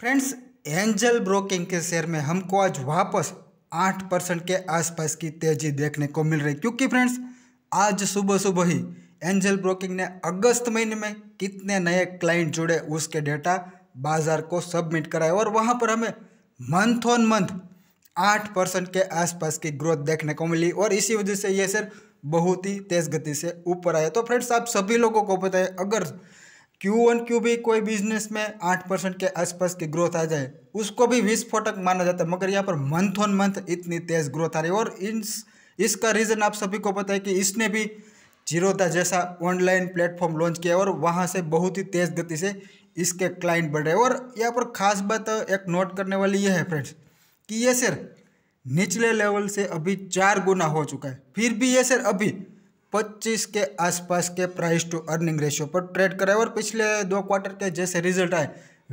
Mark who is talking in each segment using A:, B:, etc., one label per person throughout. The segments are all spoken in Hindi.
A: फ्रेंड्स एंजल ब्रोकिंग के शेयर में हमको आज वापस आठ परसेंट के आसपास की तेजी देखने को मिल रही क्योंकि फ्रेंड्स आज सुबह सुबह ही एंजल ब्रोकिंग ने अगस्त महीने में कितने नए क्लाइंट जुड़े उसके डेटा बाजार को सबमिट कराए और वहाँ पर हमें मंथ ऑन मंथ आठ परसेंट के आसपास की ग्रोथ देखने को मिली और इसी वजह से ये शेयर बहुत ही तेज़ गति से ऊपर आया तो फ्रेंड्स आप सभी लोगों को पता है अगर क्यू वन क्यू भी कोई बिजनेस में आठ परसेंट के आसपास की ग्रोथ आ जाए उसको भी विस्फोटक माना जाता है मगर यहाँ पर मंथ ऑन मंथ इतनी तेज़ ग्रोथ आ रही है और इन इसका रीज़न आप सभी को पता है कि इसने भी जीरोदा जैसा ऑनलाइन प्लेटफॉर्म लॉन्च किया और वहाँ से बहुत ही तेज़ गति से इसके क्लाइंट बढ़ रहे और यहाँ पर खास बात एक नोट करने वाली ये है फ्रेंड्स कि ये सर निचले लेवल से अभी चार गुना हो चुका है फिर भी ये सर अभी 25 के आसपास के प्राइस टू अर्निंग रेशियो पर ट्रेड कराए और पिछले दो क्वार्टर के जैसे रिजल्ट आए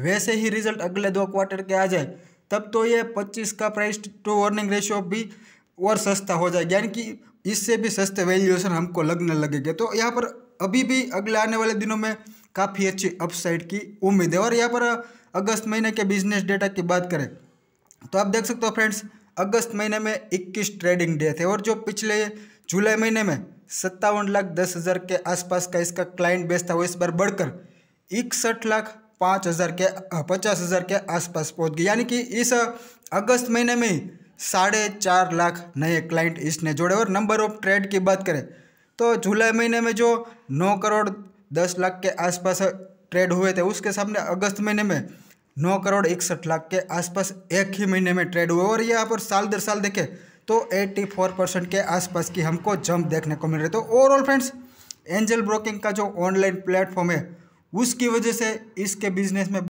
A: वैसे ही रिजल्ट अगले दो क्वार्टर के आ जाए तब तो ये 25 का प्राइस टू अर्निंग रेशियो भी और सस्ता हो जाएगा यानी कि इससे भी सस्ते वैल्यूएशन हमको लगने लगेगा तो यहाँ पर अभी भी अगले आने वाले दिनों में काफ़ी अच्छी अपसाइड की उम्मीद है और यहाँ पर अगस्त महीने के बिजनेस डेटा की बात करें तो आप देख सकते हो फ्रेंड्स अगस्त महीने में 21 ट्रेडिंग डे थे और जो पिछले जुलाई महीने में सत्तावन लाख दस हज़ार के आसपास का इसका क्लाइंट बेस था वो इस बार बढ़कर इकसठ लाख पाँच हज़ार के पचास हज़ार के आसपास पहुंच गई यानी कि इस अगस्त महीने में ही साढ़े चार लाख नए क्लाइंट इसने जोड़े और नंबर ऑफ ट्रेड की बात करें तो जुलाई महीने में जो नौ करोड़ दस लाख के आसपास ट्रेड हुए थे उसके सामने अगस्त महीने में नौ करोड़ इकसठ लाख के आसपास एक ही महीने में ट्रेड हुए और यहाँ पर साल दर साल देखें तो 84 परसेंट के आसपास की हमको जंप देखने को मिल रही है तो ओवरऑल फ्रेंड्स एंजल ब्रोकिंग का जो ऑनलाइन प्लेटफॉर्म है उसकी वजह से इसके बिजनेस में